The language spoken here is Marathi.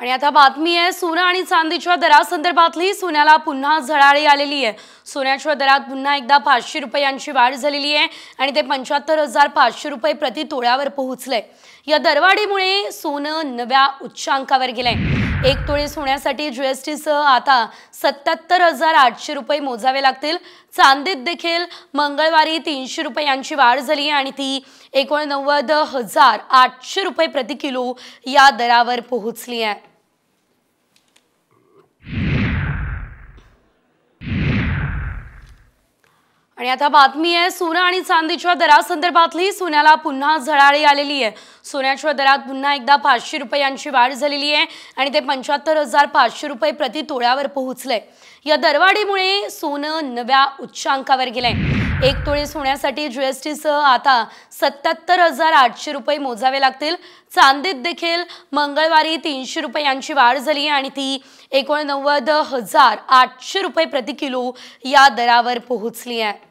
आणि आता बातमी आहे सोनं आणि चांदीच्या दरासंदर्भातली सोन्याला पुन्हा झळाळी आलेली आहे सोन्याच्या दरात पुन्हा एकदा पाचशे रुपयांची वाढ झालेली आहे आणि ते पंच्याहत्तर हजार पाचशे रुपये प्रति तोळ्यावर पोहोचले या दरवाढीमुळे सोनं नव्या उच्चांकावर गेलंय एक तोळे सोन्यासाठी जीएसटीसह आता सत्याहत्तर हजार आठशे रुपये मोजावे लागतील चांदीत देखील मंगळवारी तीनशे रुपये यांची वाढ झाली आणि ती एकोणनव्वद हजार आठशे रुपये प्रति किलो या दरावर पोहोचली आहे आणि आता बातमी आहे सोनं आणि चांदीच्या दरासंदर्भातली सोन्याला पुन्हा झळाळी आलेली आहे सोन्याच्या दरात पुन्हा एकदा पाचशे रुपयांची वाढ झालेली आहे आणि ते पंच्याहत्तर हजार पाचशे रुपये प्रति तोळ्यावर पोहोचले या दरवाढीमुळे सोनं नव्या उच्चांकावर गेलंय एक तोळे सोन्यासाठी जीएसटीसह आता सत्याहत्तर हजार आठशे रुपये मोजावे लागतील चांदीत देखील मंगळवारी तीनशे रुपयांची वाढ झाली आहे आणि ती एकोणनव्वद हजार आठशे रुपये प्रति किलो या दरावर पोहोचली आहे